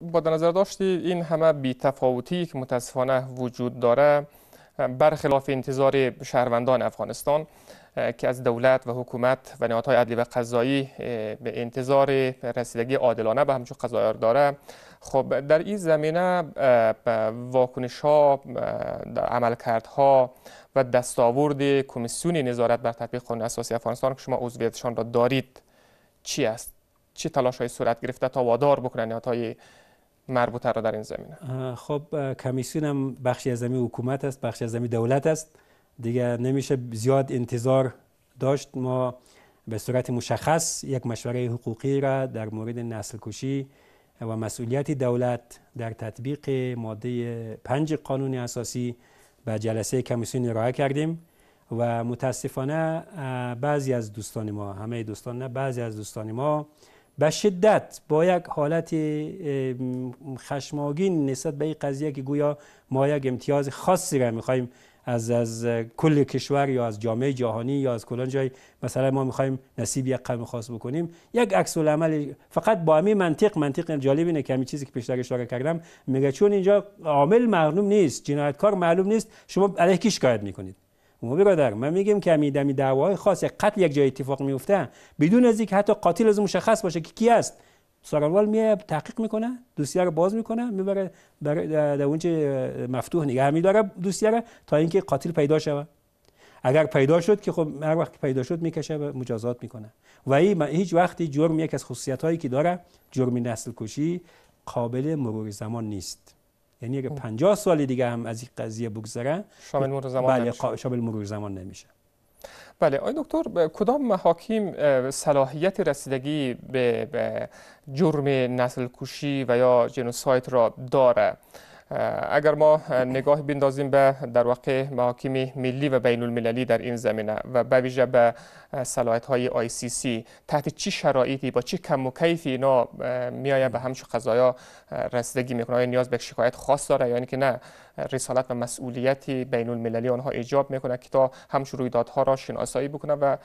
با در نظر داشتی این همه تفاوتی که متاسفانه وجود داره برخلاف انتظار شهروندان افغانستان که از دولت و حکومت و نهادهای عدلی و قضایی به انتظار رسیدگی عادلانه به همچون قضایار داره خب در این زمینه واکنش ها عملکردها و دستاورد کمیسیون نظارت بر تطبیق قانون اساسی افغانستان که شما عضویتشان را دارید چی است چه تلاش های صورت گرفته تا وادار بکنن نهادهای مربوطه را در این زمینه خب کمیسیون هم بخشی از زمین حکومت است بخشی از زمین دولت است دیگه نمیشه زیاد انتظار داشت ما به صورت مشخص یک مشوره حقوقی را در مورد نسل کشی و مسئولیت دولت در تطبیق ماده پنج قانون اساسی به جلسه کمیسیون ارائه کردیم و متاسفانه بعضی از دوستان ما همه دوستان نه بعضی از دوستان ما به شدت با یک حالت خشماگین نسبت به این قضیه که گویا ما یک امتیاز خاصی را میخواییم از, از کل کشور یا از جامعه جهانی یا از کلان جای مثلا ما میخوایم نصیب یک قوم خاص بکنیم یک عکس العمل فقط با همین منطق منطق جالب اینه که همین چیزی که پیشتر اشاره کردم میگه چون اینجا عامل معلوم نیست جنایتکار معلوم نیست شما علیه کی شکایت میکنید و برادر من میگم که می دمی دعواهای خاص یک قتل یک جای اتفاق میفته بدون از اینکه حتی قاتل از مشخص باشه که کی است سارالوال میه تحقیق میکنه دوسیه رو باز میکنه میبره در اونچه مفتوح نگه میداره دوسیه رو تا اینکه قاتل پیدا شود اگر پیدا شد که خب هر وقت پیدا شد میکشه و مجازات میکنه و هیچ وقتی جرم یک از خصوصیت هایی که داره جرم نسل کشی قابل مرور زمان نیست یعنی اگه 50 خب. سال دیگه هم از این قضیه بگذره، شامل مرور زمان بله نمیشه. شامل مرور زمان نمیشه بله آی دکتر کدام محاکم صلاحیت رسیدگی به جرم نسل کشی و یا جنوسایت را داره اگر ما نگاه بیندازیم به در واقع محاکم ملی و بین المللی در این زمینه و به ویژه به صلاحیت های آی سی سی تحت چی شرایطی با چه کم و کیفی اینا به همچون قضایا رسیدگی میکنه آیا نیاز به شکایت خاص داره یعنی که نه رسالت و مسئولیت بین المللی آنها ایجاب میکنه که تا همچون رویدادها را شناسایی بکنه و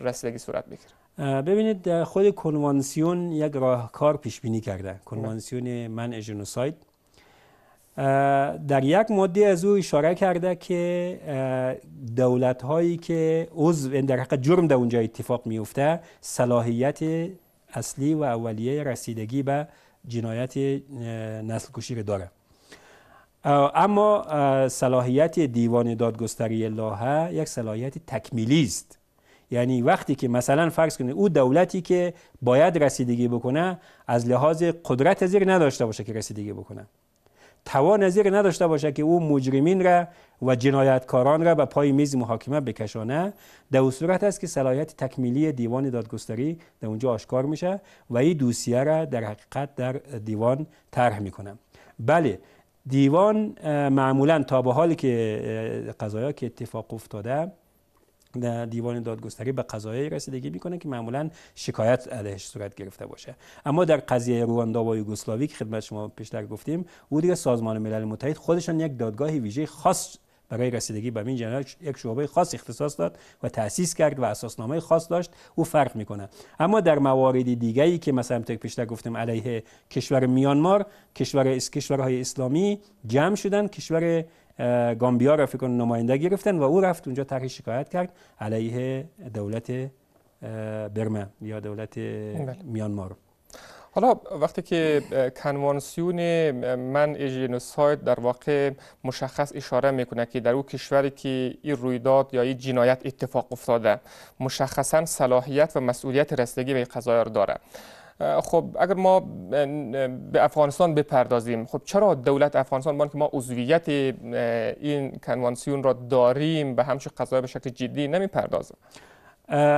رسیدگی صورت بگیره ببینید خود کنوانسیون یک راهکار پیش بینی کرده کنوانسیون من اجنوساید در یک ماده از او اشاره کرده که دولت هایی که عضو یعنی در حق جرم در اونجا اتفاق میفته صلاحیت اصلی و اولیه رسیدگی به جنایت نسل کشی داره اما صلاحیت دیوان دادگستری لاهه یک صلاحیت تکمیلی است یعنی وقتی که مثلا فرض کنید او دولتی که باید رسیدگی بکنه از لحاظ قدرت زیر نداشته باشه که رسیدگی بکنه توان زیر نداشته باشه که او مجرمین را و جنایتکاران را به پای میز محاکمه بکشانه در صورت است که صلاحیت تکمیلی دیوان دادگستری در اونجا آشکار میشه و این دوسیه را در حقیقت در دیوان طرح میکنه بله دیوان معمولا تا به حالی که قضایا که اتفاق افتاده در دیوان دادگستری به قضایه رسیدگی میکنه که معمولا شکایت علیهش صورت گرفته باشه اما در قضیه رواندا و یوگسلاوی که خدمت شما پیشتر گفتیم او دیگه سازمان ملل متحد خودشان یک دادگاه ویژه خاص برای رسیدگی به این یک شعبه خاص اختصاص داد و تأسیس کرد و اساسنامه خاص داشت او فرق میکنه اما در موارد دیگری که مثلا تا پیشتر گفتیم علیه کشور میانمار کشور اس... کشورهای اسلامی جمع شدن کشور گامبیا را فکر نماینده گرفتن و او رفت اونجا طرح شکایت کرد علیه دولت برمه یا دولت بله. میانمار حالا وقتی که کنوانسیون من جنوساید در واقع مشخص اشاره میکنه که در او کشوری که این رویداد یا این جنایت اتفاق افتاده مشخصا صلاحیت و مسئولیت رسیدگی به قضایا داره خب اگر ما به افغانستان بپردازیم خب چرا دولت افغانستان بان که ما عضویت این کنوانسیون را داریم به همچه قضایا به شکل جدی نمیپردازه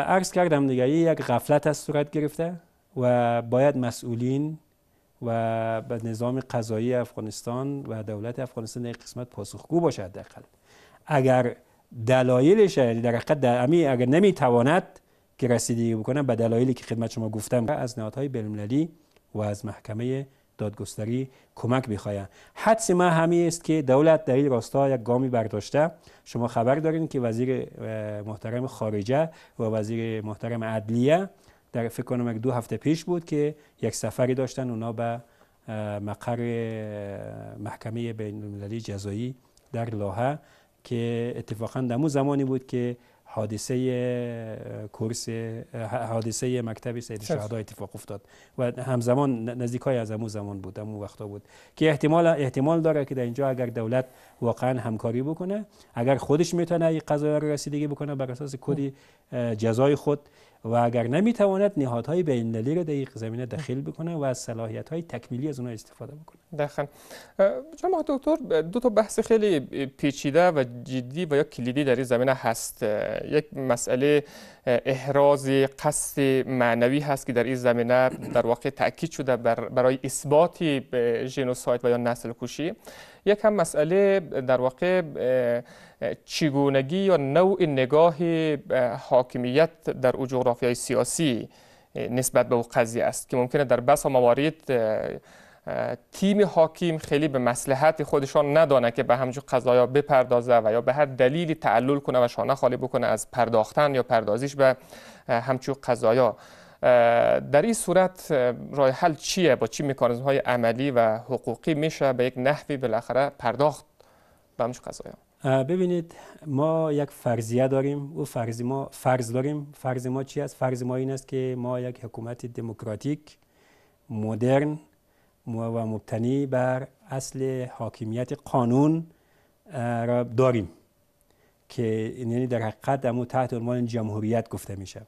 عرض کردم دیگه یک غفلت از صورت گرفته و باید مسئولین و به نظام قضایی افغانستان و دولت افغانستان در قسمت پاسخگو باشد دقل اگر دلایلش در حقیقت در امی اگر نمیتواند که رسیدگی بکنه به دلایلی که خدمت شما گفتم از نهادهای بین‌المللی و از محکمه دادگستری کمک بخواهد حدس ما همین است که دولت در این راستا یک گامی برداشته شما خبر دارین که وزیر محترم خارجه و وزیر محترم عدلیه در فکر کنم دو هفته پیش بود که یک سفری داشتن اونا به مقر محکمه بین المللی جزایی در لاهه که اتفاقا در زمانی بود که حادثه کورس حادثه مکتب سید شهدا اتفاق افتاد و همزمان نزدیک های از امو زمان بود امو وقتا بود که احتمال احتمال داره که در اینجا اگر دولت واقعا همکاری بکنه اگر خودش میتونه این قضایا را رسیدگی بکنه بر اساس کدی جزای خود و اگر نمیتواند نهادهای بین‌المللی را در این زمینه دخیل بکنه و از های تکمیلی از اونها استفاده بکنه دخن جناب دکتر دو تا بحث خیلی پیچیده و جدی و یا کلیدی در این زمینه هست یک مسئله احراز قصد معنوی هست که در این زمینه در واقع تاکید شده بر برای اثبات ژنوساید و یا نسل کشی یک هم مسئله در واقع چگونگی یا نوع نگاه حاکمیت در او جغرافیای سیاسی نسبت به او قضیه است که ممکنه در بس موارد تیم حاکم خیلی به مسلحت خودشان ندانه که به همجور قضایا بپردازه و یا به هر دلیلی تعلل کنه و شانه خالی بکنه از پرداختن یا پردازش به همچون قضایا در این صورت راه حل چیه با چی مکانیزم های عملی و حقوقی میشه به یک نحوی بالاخره پرداخت به همچ قضایا ببینید ما یک فرضیه داریم و فرض ما فرض داریم فرض ما چی است فرض ما این است که ما یک حکومت دموکراتیک مدرن و مبتنی بر اصل حاکمیت قانون را داریم که یعنی در حقیقت در تحت عنوان جمهوریت گفته میشه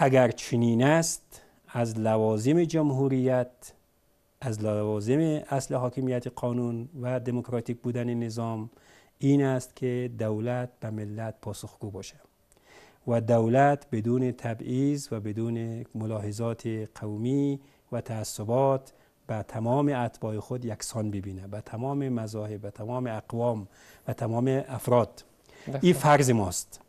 اگر چنین است از لوازم جمهوریت از لوازم اصل حاکمیت قانون و دموکراتیک بودن نظام این است که دولت به ملت پاسخگو باشه و دولت بدون تبعیض و بدون ملاحظات قومی و تعصبات به تمام اتباع خود یکسان ببینه به تمام مذاهب به تمام اقوام و تمام افراد بله. این فرض ماست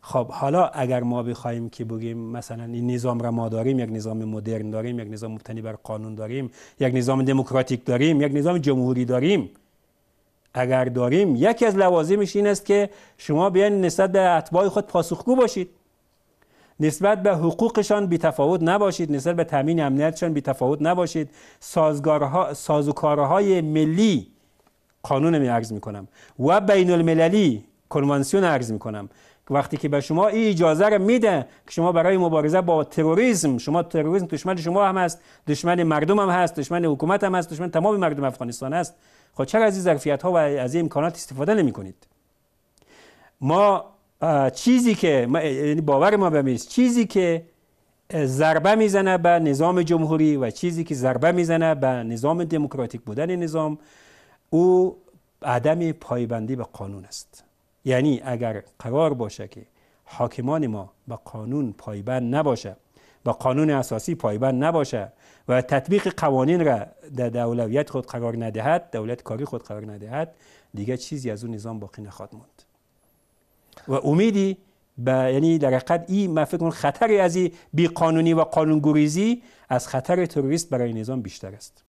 خب حالا اگر ما بخوایم که بگیم مثلا این نظام را ما داریم یک نظام مدرن داریم یک نظام مبتنی بر قانون داریم یک نظام دموکراتیک داریم یک نظام جمهوری داریم اگر داریم یکی از لوازمش این است که شما بیاین نسبت به اتباع خود پاسخگو باشید نسبت به حقوقشان بی تفاوت نباشید نسبت به تامین امنیتشان بی تفاوت نباشید سازگارها سازوکارهای ملی قانون می عرض کنم و بین المللی کنوانسیون عرض می کنم وقتی که به شما این اجازه را میده که شما برای مبارزه با تروریسم شما تروریسم دشمن شما هم هست دشمن مردم هم هست دشمن حکومت هم هست دشمن تمام مردم افغانستان است خب چرا از این ظرفیت ها و از این امکانات استفاده نمی کنید ما چیزی که یعنی باور ما به چیزی که ضربه میزنه به نظام جمهوری و چیزی که ضربه میزنه به نظام دموکراتیک بودن نظام او عدم پایبندی به قانون است یعنی اگر قرار باشه که حاکمان ما به قانون پایبند نباشه به قانون اساسی پایبند نباشه و تطبیق قوانین را در اولویت خود قرار ندهد دولت کاری خود قرار ندهد دیگه چیزی از اون نظام باقی نخواهد موند و امیدی به یعنی در حقیقت این من فکر خطر از بی قانونی و قانونگریزی از خطر تروریست برای نظام بیشتر است